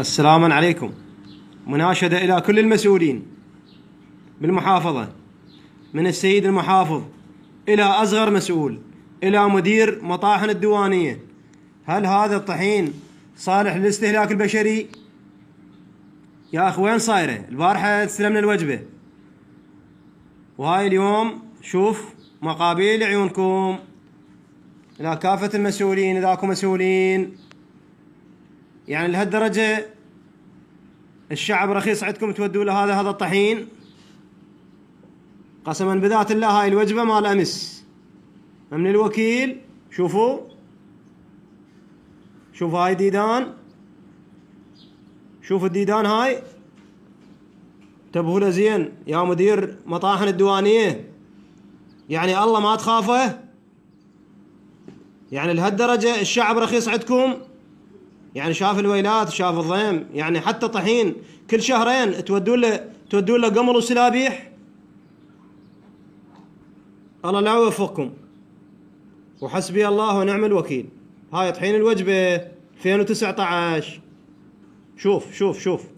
السلام عليكم مناشدة إلى كل المسؤولين بالمحافظة من السيد المحافظ إلى أصغر مسؤول إلى مدير مطاحن الديوانية هل هذا الطحين صالح للاستهلاك البشري؟ يا أخ وين صايرة؟ البارحة استلمنا الوجبة وهاي اليوم شوف مقابيل عيونكم إلى كافة المسؤولين إذاكم مسؤولين يعني لهالدرجه الشعب رخيص عندكم تودوا له هذا هذا الطحين قسما بذات الله هاي الوجبه مال امس من الوكيل شوفوا شوفوا هاي ديدان شوفوا الديدان هاي انتبهوا له زين يا مدير مطاحن الديوانيه يعني الله ما تخافه يعني لهالدرجه الشعب رخيص عندكم يعني شاف الويلات شاف الضيم يعني حتى طحين كل شهرين تودون له تودون له قمر وسلابيح الله لا يوفقكم وحسبي الله ونعم الوكيل هاي طحين الوجبه 2019 شوف شوف شوف